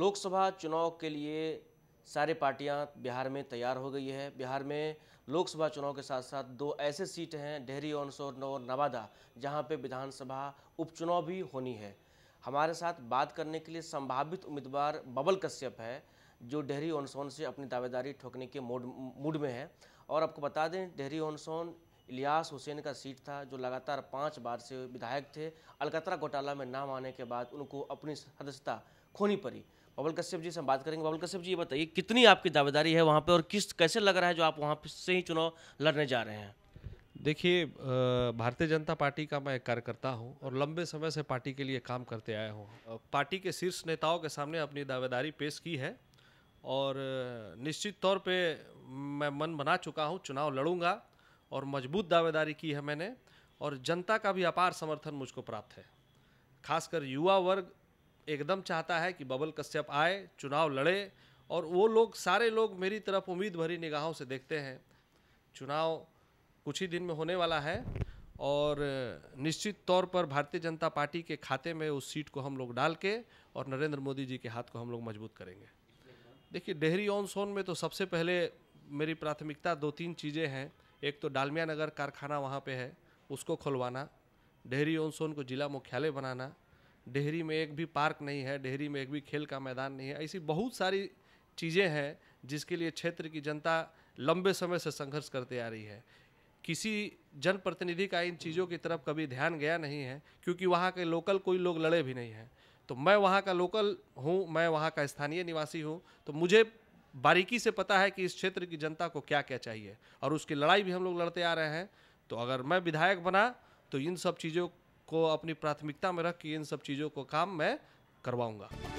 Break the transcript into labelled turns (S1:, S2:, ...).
S1: लोकसभा चुनाव के लिए सारे पार्टियां बिहार में तैयार हो गई है बिहार में लोकसभा चुनाव के साथ साथ दो ऐसे सीट हैं डेहरी ऑनसोर और नवादा जहां पे विधानसभा उपचुनाव भी होनी है हमारे साथ बात करने के लिए संभावित उम्मीदवार बबल कश्यप है जो डेहरी ऑनसोन से अपनी दावेदारी ठोकने के मोड मूड में है और आपको बता दें डेहरी ऑनसोन इलियास हुसैन का सीट था जो लगातार पाँच बार से विधायक थे अलकतरा घोटाला में नाम आने के बाद उनको अपनी सदस्यता खोनी पड़ी बबल कश्यप जी से हम बात करेंगे बबल कश्यप जी ये बताइए कितनी आपकी दावेदारी
S2: है वहाँ पे और किस कैसे लग रहा है जो आप वहाँ से ही चुनाव लड़ने जा रहे हैं देखिए भारतीय जनता पार्टी का मैं कार्यकर्ता हूँ और लंबे समय से पार्टी के लिए काम करते आया हूँ पार्टी के शीर्ष नेताओं के सामने अपनी दावेदारी पेश की है और निश्चित तौर पे मैं मन बना चुका हूँ चुनाव लड़ूंगा और मजबूत दावेदारी की है मैंने और जनता का भी अपार समर्थन मुझको प्राप्त है खासकर युवा वर्ग एकदम चाहता है कि बबल कश्यप आए चुनाव लड़े और वो लोग सारे लोग मेरी तरफ उम्मीद भरी निगाहों से देखते हैं चुनाव कुछ ही दिन में होने वाला है और निश्चित तौर पर भारतीय जनता पार्टी के खाते में उस सीट को हम लोग डाल के और नरेंद्र मोदी जी के हाथ को हम लोग मजबूत करेंगे देखिए डेहरी ऑन सोन में तो सबसे पहले मेरी प्राथमिकता दो तीन चीज़ें हैं एक तो डालमिया नगर कारखाना वहाँ पे है उसको खुलवाना डेहरी ऑन सोन को जिला मुख्यालय बनाना डेहरी में एक भी पार्क नहीं है डेहरी में एक भी खेल का मैदान नहीं है ऐसी बहुत सारी चीज़ें हैं जिसके लिए क्षेत्र की जनता लंबे समय से संघर्ष करते आ रही है किसी जनप्रतिनिधि का इन चीज़ों की तरफ कभी ध्यान गया नहीं है क्योंकि वहाँ के लोकल कोई लोग लड़े भी नहीं हैं तो मैं वहाँ का लोकल हूँ मैं वहाँ का स्थानीय निवासी हूँ तो मुझे बारीकी से पता है कि इस क्षेत्र की जनता को क्या क्या चाहिए और उसकी लड़ाई भी हम लोग लड़ते आ रहे हैं तो अगर मैं विधायक बना तो इन सब चीज़ों को अपनी प्राथमिकता में रख के इन सब चीज़ों को काम मैं करवाऊँगा